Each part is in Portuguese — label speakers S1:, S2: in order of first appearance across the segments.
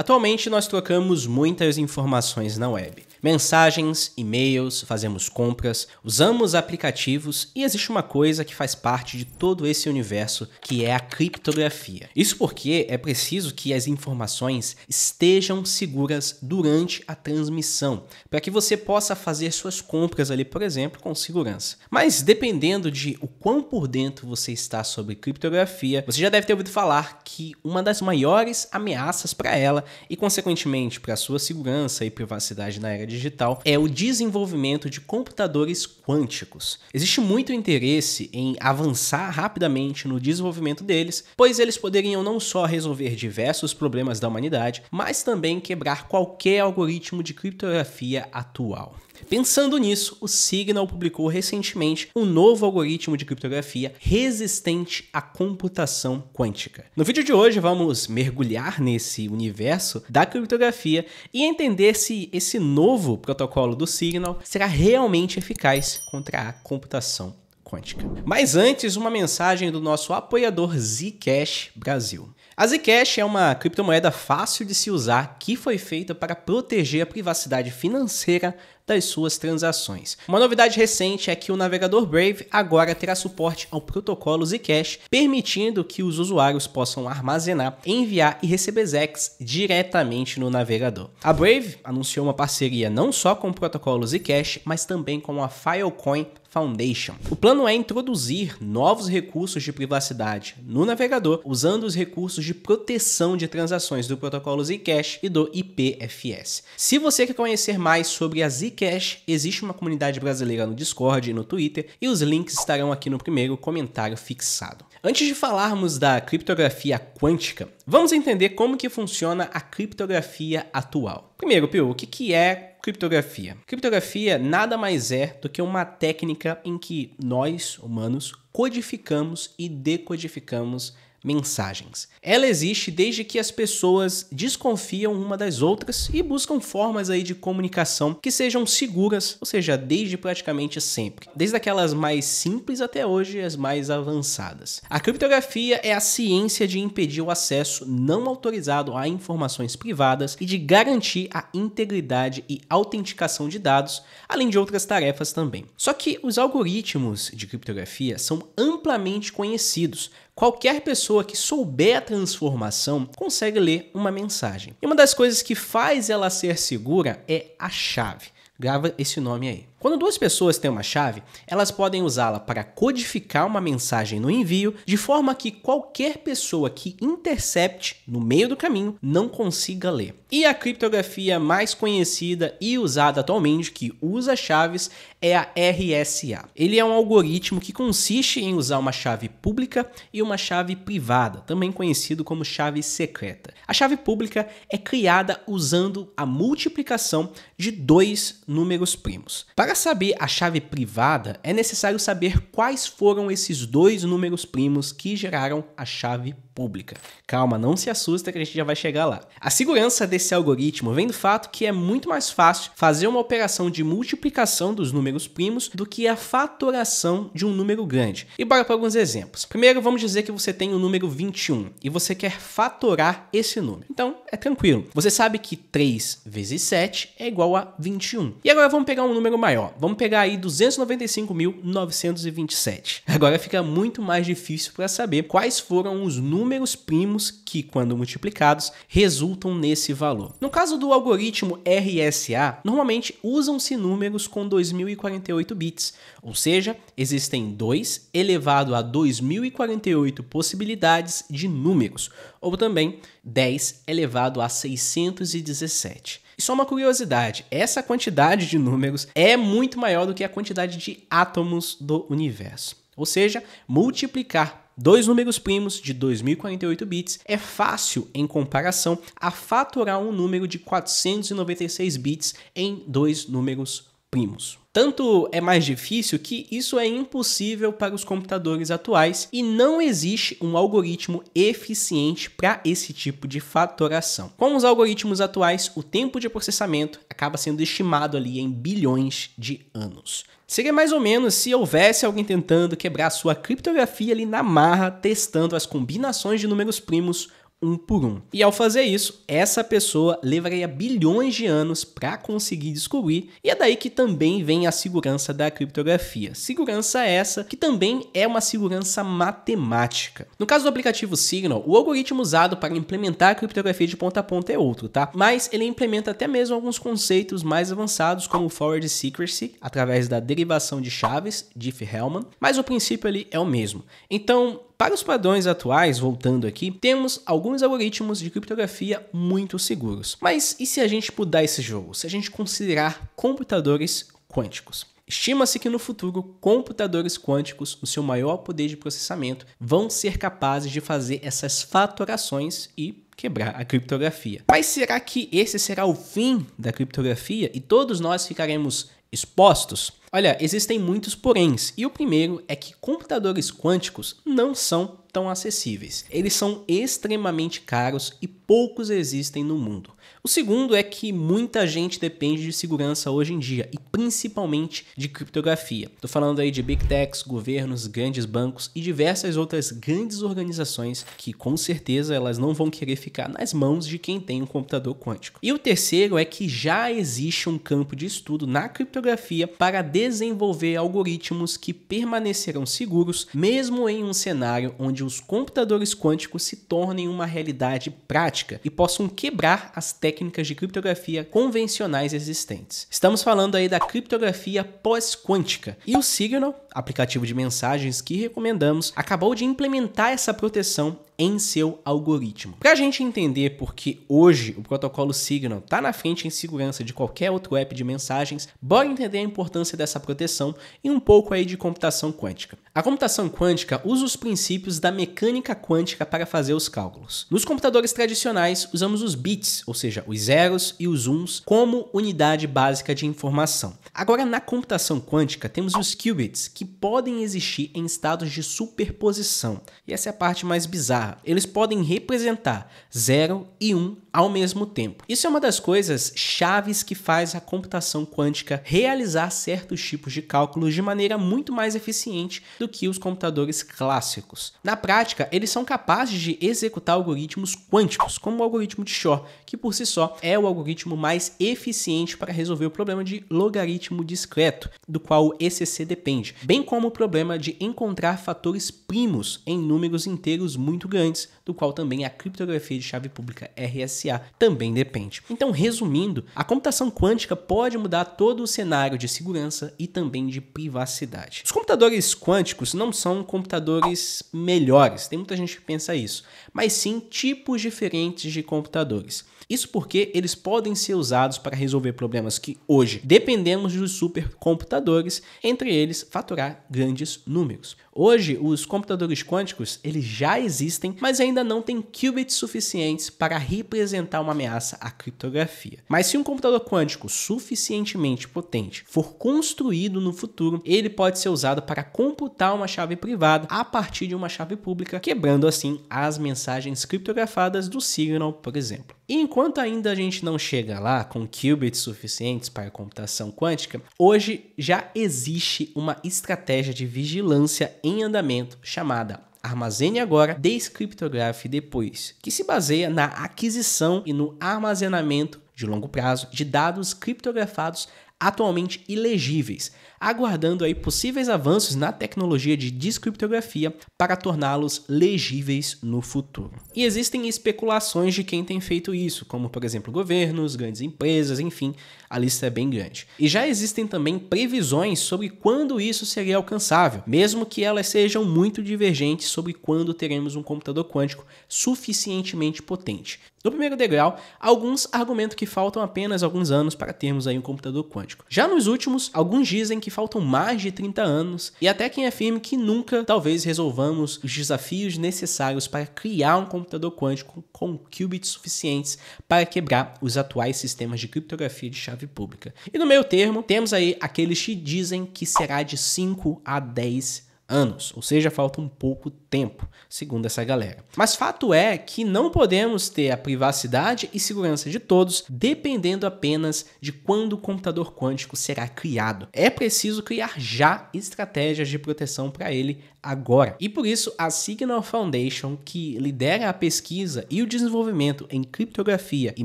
S1: Atualmente nós trocamos muitas informações na web. Mensagens, e-mails, fazemos compras, usamos aplicativos e existe uma coisa que faz parte de todo esse universo que é a criptografia. Isso porque é preciso que as informações estejam seguras durante a transmissão, para que você possa fazer suas compras ali, por exemplo, com segurança. Mas dependendo de o quão por dentro você está sobre criptografia, você já deve ter ouvido falar que uma das maiores ameaças para ela e, consequentemente, para sua segurança e privacidade na era digital é o desenvolvimento de computadores quânticos. Existe muito interesse em avançar rapidamente no desenvolvimento deles, pois eles poderiam não só resolver diversos problemas da humanidade, mas também quebrar qualquer algoritmo de criptografia atual. Pensando nisso, o Signal publicou recentemente um novo algoritmo de criptografia resistente à computação quântica. No vídeo de hoje, vamos mergulhar nesse universo da criptografia e entender se esse novo protocolo do Signal será realmente eficaz contra a computação Quântica. Mas antes, uma mensagem do nosso apoiador Zcash Brasil. A Zcash é uma criptomoeda fácil de se usar que foi feita para proteger a privacidade financeira das suas transações. Uma novidade recente é que o navegador Brave agora terá suporte ao protocolo Zcash, permitindo que os usuários possam armazenar, enviar e receber Zex diretamente no navegador. A Brave anunciou uma parceria não só com o protocolo Zcash, mas também com a Filecoin Foundation. O plano é introduzir novos recursos de privacidade no navegador usando os recursos de proteção de transações do protocolo Zcash e do IPFS. Se você quer conhecer mais sobre a Zcash, existe uma comunidade brasileira no Discord e no Twitter e os links estarão aqui no primeiro comentário fixado. Antes de falarmos da criptografia quântica, vamos entender como que funciona a criptografia atual. Primeiro, Pio, o que é criptografia? Criptografia nada mais é do que uma técnica em que nós, humanos, codificamos e decodificamos mensagens. Ela existe desde que as pessoas desconfiam uma das outras e buscam formas aí de comunicação que sejam seguras, ou seja, desde praticamente sempre, desde aquelas mais simples até hoje as mais avançadas. A criptografia é a ciência de impedir o acesso não autorizado a informações privadas e de garantir a integridade e autenticação de dados, além de outras tarefas também. Só que os algoritmos de criptografia são amplamente conhecidos, Qualquer pessoa que souber a transformação consegue ler uma mensagem. E uma das coisas que faz ela ser segura é a chave. Grava esse nome aí. Quando duas pessoas têm uma chave, elas podem usá-la para codificar uma mensagem no envio, de forma que qualquer pessoa que intercepte no meio do caminho não consiga ler. E a criptografia mais conhecida e usada atualmente que usa chaves é a RSA. Ele é um algoritmo que consiste em usar uma chave pública e uma chave privada, também conhecido como chave secreta. A chave pública é criada usando a multiplicação de dois números primos. Para para saber a chave privada, é necessário saber quais foram esses dois números primos que geraram a chave privada pública. Calma, não se assusta que a gente já vai chegar lá. A segurança desse algoritmo vem do fato que é muito mais fácil fazer uma operação de multiplicação dos números primos do que a fatoração de um número grande. E bora para alguns exemplos. Primeiro, vamos dizer que você tem o número 21 e você quer fatorar esse número. Então, é tranquilo. Você sabe que 3 vezes 7 é igual a 21. E agora vamos pegar um número maior. Vamos pegar aí 295.927. Agora fica muito mais difícil para saber quais foram os números números primos que, quando multiplicados, resultam nesse valor. No caso do algoritmo RSA, normalmente usam-se números com 2048 bits, ou seja, existem 2 elevado a 2048 possibilidades de números, ou também 10 elevado a 617. E só uma curiosidade, essa quantidade de números é muito maior do que a quantidade de átomos do universo. Ou seja, multiplicar dois números primos de 2048 bits é fácil em comparação a fatorar um número de 496 bits em dois números primos. Tanto é mais difícil que isso é impossível para os computadores atuais e não existe um algoritmo eficiente para esse tipo de fatoração. Com os algoritmos atuais, o tempo de processamento acaba sendo estimado ali em bilhões de anos. Seria mais ou menos se houvesse alguém tentando quebrar sua criptografia ali na marra, testando as combinações de números primos um por um. E ao fazer isso, essa pessoa levaria bilhões de anos para conseguir descobrir, e é daí que também vem a segurança da criptografia. Segurança essa que também é uma segurança matemática. No caso do aplicativo Signal, o algoritmo usado para implementar a criptografia de ponta a ponta é outro, tá? Mas ele implementa até mesmo alguns conceitos mais avançados, como forward secrecy, através da derivação de chaves, de Hellman mas o princípio ali é o mesmo. Então, para os padrões atuais, voltando aqui, temos alguns algoritmos de criptografia muito seguros. Mas e se a gente mudar esse jogo? Se a gente considerar computadores quânticos? Estima-se que no futuro, computadores quânticos, no seu maior poder de processamento, vão ser capazes de fazer essas fatorações e quebrar a criptografia. Mas será que esse será o fim da criptografia e todos nós ficaremos expostos? Olha, existem muitos poréns, e o primeiro é que computadores quânticos não são tão acessíveis. Eles são extremamente caros e poucos existem no mundo. O segundo é que muita gente depende de segurança hoje em dia e principalmente de criptografia. Tô falando aí de big techs, governos, grandes bancos e diversas outras grandes organizações que com certeza elas não vão querer ficar nas mãos de quem tem um computador quântico. E o terceiro é que já existe um campo de estudo na criptografia para desenvolver algoritmos que permanecerão seguros mesmo em um cenário onde os computadores quânticos se tornem uma realidade prática e possam quebrar as técnicas de criptografia convencionais existentes. Estamos falando aí da criptografia pós-quântica e o Signal, aplicativo de mensagens que recomendamos, acabou de implementar essa proteção em seu algoritmo. Para a gente entender que hoje o protocolo Signal está na frente em segurança de qualquer outro app de mensagens, bora entender a importância dessa proteção e um pouco aí de computação quântica. A computação quântica usa os princípios da mecânica quântica para fazer os cálculos. Nos computadores tradicionais, usamos os bits, ou seja, os zeros e os uns, como unidade básica de informação. Agora, na computação quântica, temos os qubits, que podem existir em estados de superposição. E essa é a parte mais bizarra eles podem representar 0 e 1 um ao mesmo tempo. Isso é uma das coisas chaves que faz a computação quântica realizar certos tipos de cálculos de maneira muito mais eficiente do que os computadores clássicos. Na prática, eles são capazes de executar algoritmos quânticos, como o algoritmo de Shor, que por si só é o algoritmo mais eficiente para resolver o problema de logaritmo discreto, do qual o ECC depende, bem como o problema de encontrar fatores primos em números inteiros muito grandes, do qual também a criptografia de chave pública RSA SA também depende. Então, resumindo, a computação quântica pode mudar todo o cenário de segurança e também de privacidade. Os computadores quânticos não são computadores melhores, tem muita gente que pensa isso, mas sim tipos diferentes de computadores. Isso porque eles podem ser usados para resolver problemas que hoje dependemos dos supercomputadores, entre eles faturar grandes números. Hoje, os computadores quânticos eles já existem, mas ainda não têm qubits suficientes para representar uma ameaça à criptografia. Mas se um computador quântico suficientemente potente for construído no futuro, ele pode ser usado para computar uma chave privada a partir de uma chave pública, quebrando assim as mensagens criptografadas do Signal, por exemplo. E enquanto ainda a gente não chega lá com qubits suficientes para computação quântica, hoje já existe uma estratégia de vigilância em andamento chamada Armazene agora, descriptografe depois, que se baseia na aquisição e no armazenamento de longo prazo de dados criptografados atualmente ilegíveis, aguardando aí possíveis avanços na tecnologia de descriptografia para torná-los legíveis no futuro. E existem especulações de quem tem feito isso, como por exemplo governos, grandes empresas, enfim, a lista é bem grande. E já existem também previsões sobre quando isso seria alcançável, mesmo que elas sejam muito divergentes sobre quando teremos um computador quântico suficientemente potente. No primeiro degrau, alguns argumentam que faltam apenas alguns anos para termos aí um computador quântico. Já nos últimos, alguns dizem que faltam mais de 30 anos e até quem afirma que nunca talvez resolvamos os desafios necessários para criar um computador quântico com qubits suficientes para quebrar os atuais sistemas de criptografia de chave pública. E no meio termo, temos aí aqueles que dizem que será de 5 a 10 anos, ou seja, falta um pouco tempo, segundo essa galera. Mas fato é que não podemos ter a privacidade e segurança de todos dependendo apenas de quando o computador quântico será criado. É preciso criar já estratégias de proteção para ele agora. E por isso, a Signal Foundation, que lidera a pesquisa e o desenvolvimento em criptografia e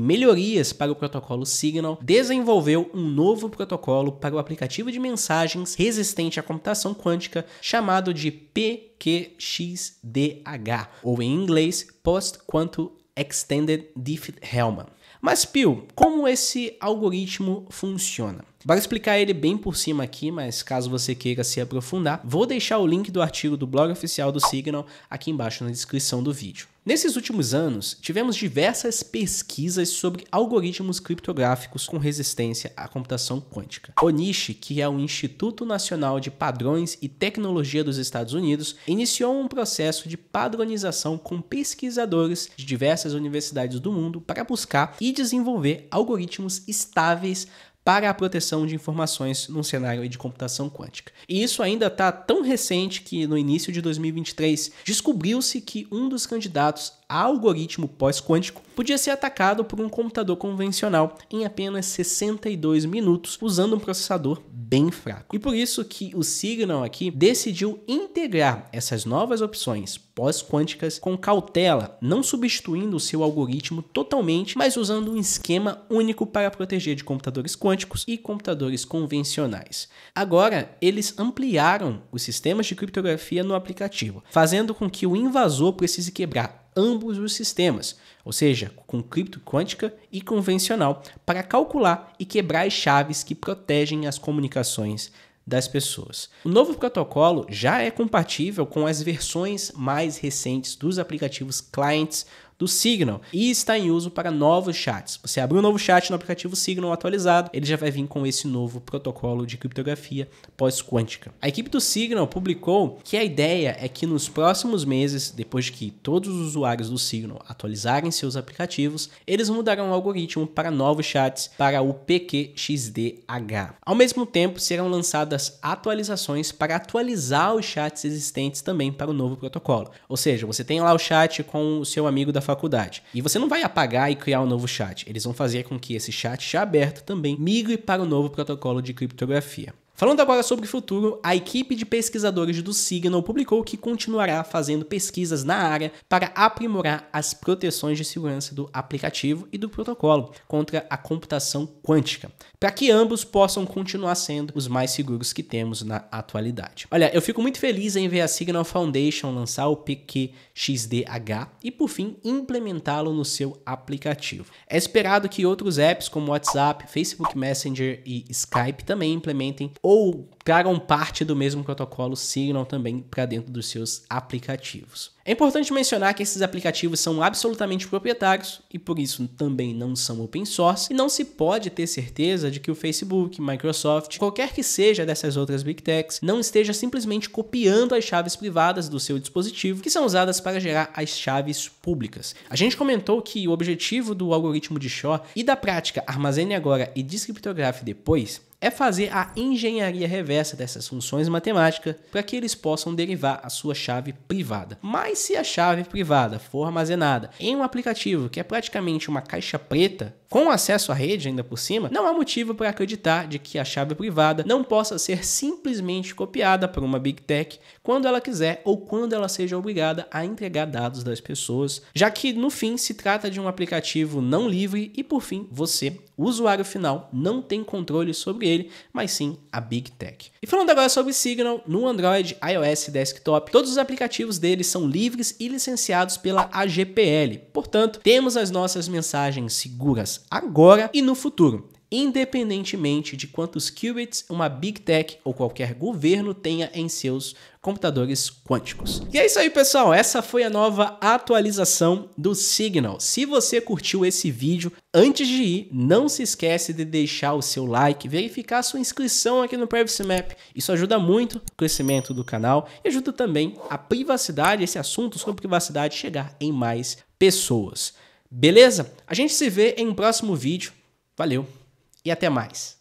S1: melhorias para o protocolo Signal, desenvolveu um novo protocolo para o aplicativo de mensagens resistente à computação quântica chamado de P PQXDH, ou em inglês Post Quantum Extended Diffie-Hellman. Mas, Pio, como esse algoritmo funciona? Vou explicar ele bem por cima aqui, mas caso você queira se aprofundar, vou deixar o link do artigo do blog oficial do Signal aqui embaixo na descrição do vídeo. Nesses últimos anos, tivemos diversas pesquisas sobre algoritmos criptográficos com resistência à computação quântica. O NISH, que é o Instituto Nacional de Padrões e Tecnologia dos Estados Unidos, iniciou um processo de padronização com pesquisadores de diversas universidades do mundo para buscar e desenvolver algoritmos estáveis para a proteção de informações num cenário de computação quântica. E isso ainda está tão recente que, no início de 2023, descobriu-se que um dos candidatos algoritmo pós-quântico podia ser atacado por um computador convencional em apenas 62 minutos usando um processador bem fraco. E por isso que o Signal aqui decidiu integrar essas novas opções pós-quânticas com cautela, não substituindo o seu algoritmo totalmente, mas usando um esquema único para proteger de computadores quânticos e computadores convencionais. Agora, eles ampliaram os sistemas de criptografia no aplicativo, fazendo com que o invasor precise quebrar ambos os sistemas, ou seja, com cripto quântica e convencional, para calcular e quebrar as chaves que protegem as comunicações das pessoas. O novo protocolo já é compatível com as versões mais recentes dos aplicativos clients do Signal e está em uso para novos chats. Você abre um novo chat no aplicativo Signal atualizado, ele já vai vir com esse novo protocolo de criptografia pós-quântica. A equipe do Signal publicou que a ideia é que nos próximos meses, depois de que todos os usuários do Signal atualizarem seus aplicativos, eles mudarão o algoritmo para novos chats para o PQXDH. Ao mesmo tempo, serão lançadas atualizações para atualizar os chats existentes também para o novo protocolo. Ou seja, você tem lá o chat com o seu amigo da faculdade. E você não vai apagar e criar um novo chat. Eles vão fazer com que esse chat já aberto também migre para o novo protocolo de criptografia. Falando agora sobre o futuro, a equipe de pesquisadores do Signal publicou que continuará fazendo pesquisas na área para aprimorar as proteções de segurança do aplicativo e do protocolo contra a computação quântica, para que ambos possam continuar sendo os mais seguros que temos na atualidade. Olha, eu fico muito feliz em ver a Signal Foundation lançar o PQXDH e, por fim, implementá-lo no seu aplicativo. É esperado que outros apps como WhatsApp, Facebook Messenger e Skype também implementem ou tragam parte do mesmo protocolo Signal também para dentro dos seus aplicativos. É importante mencionar que esses aplicativos são absolutamente proprietários e por isso também não são open source, e não se pode ter certeza de que o Facebook, Microsoft, qualquer que seja dessas outras big techs, não esteja simplesmente copiando as chaves privadas do seu dispositivo, que são usadas para gerar as chaves públicas. A gente comentou que o objetivo do algoritmo de Shaw e da prática armazene agora e descriptografe depois é fazer a engenharia reversa dessas funções matemáticas para que eles possam derivar a sua chave privada. Mas se a chave privada for armazenada em um aplicativo que é praticamente uma caixa preta, com acesso à rede ainda por cima, não há motivo para acreditar de que a chave privada não possa ser simplesmente copiada por uma Big Tech quando ela quiser ou quando ela seja obrigada a entregar dados das pessoas, já que no fim se trata de um aplicativo não livre e por fim você, o usuário final, não tem controle sobre ele, mas sim a Big Tech. E falando agora sobre Signal, no Android, iOS e desktop, todos os aplicativos dele são livres e licenciados pela AGPL. Portanto, temos as nossas mensagens seguras agora e no futuro independentemente de quantos qubits uma Big Tech ou qualquer governo tenha em seus computadores quânticos. E é isso aí, pessoal. Essa foi a nova atualização do Signal. Se você curtiu esse vídeo, antes de ir, não se esquece de deixar o seu like, verificar sua inscrição aqui no Privacy Map. Isso ajuda muito o crescimento do canal e ajuda também a privacidade, esse assunto sobre privacidade chegar em mais pessoas. Beleza? A gente se vê em um próximo vídeo. Valeu e até mais.